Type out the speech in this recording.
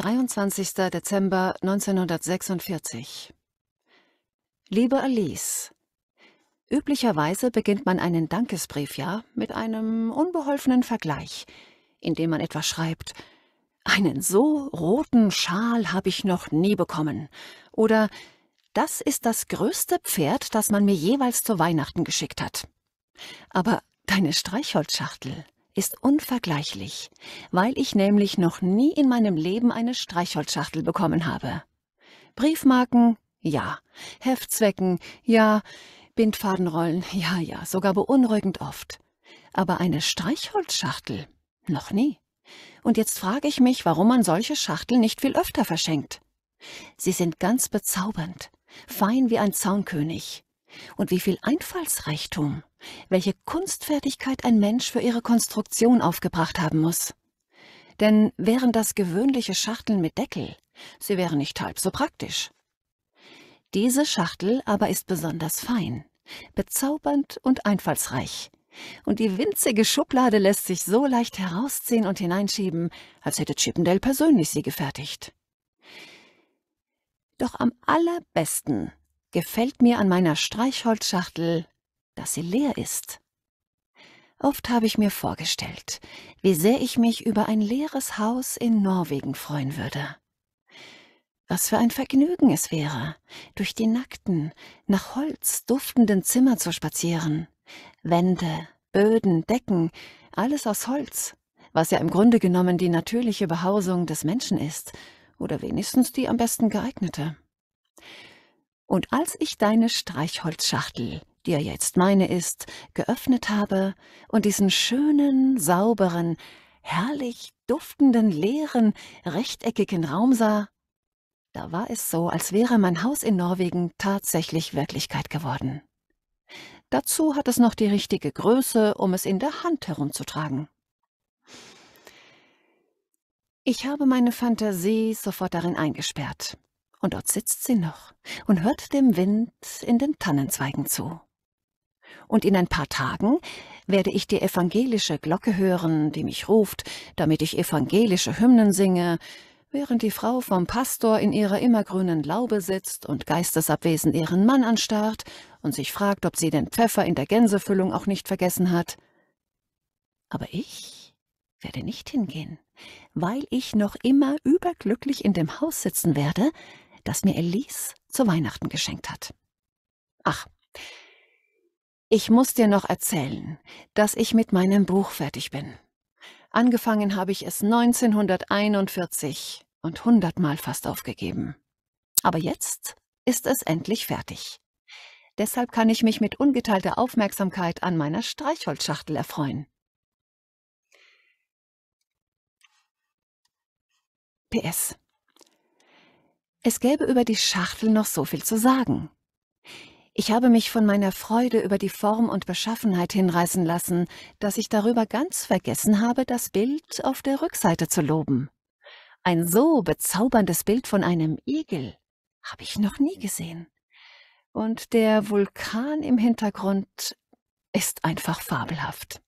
23. Dezember 1946 Liebe Alice, Üblicherweise beginnt man einen Dankesbrief ja mit einem unbeholfenen Vergleich, indem man etwas schreibt, einen so roten Schal habe ich noch nie bekommen oder das ist das größte Pferd, das man mir jeweils zu Weihnachten geschickt hat. Aber deine Streichholzschachtel, ist unvergleichlich, weil ich nämlich noch nie in meinem Leben eine Streichholzschachtel bekommen habe. Briefmarken, ja. Heftzwecken, ja. Bindfadenrollen, ja, ja, sogar beunruhigend oft. Aber eine Streichholzschachtel? Noch nie. Und jetzt frage ich mich, warum man solche Schachteln nicht viel öfter verschenkt. Sie sind ganz bezaubernd, fein wie ein Zaunkönig, und wie viel Einfallsreichtum, welche Kunstfertigkeit ein Mensch für ihre Konstruktion aufgebracht haben muss. Denn wären das gewöhnliche Schachteln mit Deckel, sie wären nicht halb so praktisch. Diese Schachtel aber ist besonders fein, bezaubernd und einfallsreich. Und die winzige Schublade lässt sich so leicht herausziehen und hineinschieben, als hätte Chippendale persönlich sie gefertigt. Doch am allerbesten gefällt mir an meiner Streichholzschachtel, dass sie leer ist. Oft habe ich mir vorgestellt, wie sehr ich mich über ein leeres Haus in Norwegen freuen würde. Was für ein Vergnügen es wäre, durch die nackten, nach Holz duftenden Zimmer zu spazieren. Wände, Böden, Decken, alles aus Holz, was ja im Grunde genommen die natürliche Behausung des Menschen ist, oder wenigstens die am besten geeignete. Und als ich deine Streichholzschachtel, die ja jetzt meine ist, geöffnet habe und diesen schönen, sauberen, herrlich duftenden, leeren, rechteckigen Raum sah, da war es so, als wäre mein Haus in Norwegen tatsächlich Wirklichkeit geworden. Dazu hat es noch die richtige Größe, um es in der Hand herumzutragen. Ich habe meine Fantasie sofort darin eingesperrt. Und dort sitzt sie noch und hört dem Wind in den Tannenzweigen zu. Und in ein paar Tagen werde ich die evangelische Glocke hören, die mich ruft, damit ich evangelische Hymnen singe, während die Frau vom Pastor in ihrer immergrünen Laube sitzt und geistesabwesend ihren Mann anstarrt und sich fragt, ob sie den Pfeffer in der Gänsefüllung auch nicht vergessen hat. Aber ich werde nicht hingehen, weil ich noch immer überglücklich in dem Haus sitzen werde, das mir Elise zu Weihnachten geschenkt hat. Ach, ich muss dir noch erzählen, dass ich mit meinem Buch fertig bin. Angefangen habe ich es 1941 und hundertmal fast aufgegeben. Aber jetzt ist es endlich fertig. Deshalb kann ich mich mit ungeteilter Aufmerksamkeit an meiner Streichholzschachtel erfreuen. PS es gäbe über die Schachtel noch so viel zu sagen. Ich habe mich von meiner Freude über die Form und Beschaffenheit hinreißen lassen, dass ich darüber ganz vergessen habe, das Bild auf der Rückseite zu loben. Ein so bezauberndes Bild von einem Igel habe ich noch nie gesehen. Und der Vulkan im Hintergrund ist einfach fabelhaft.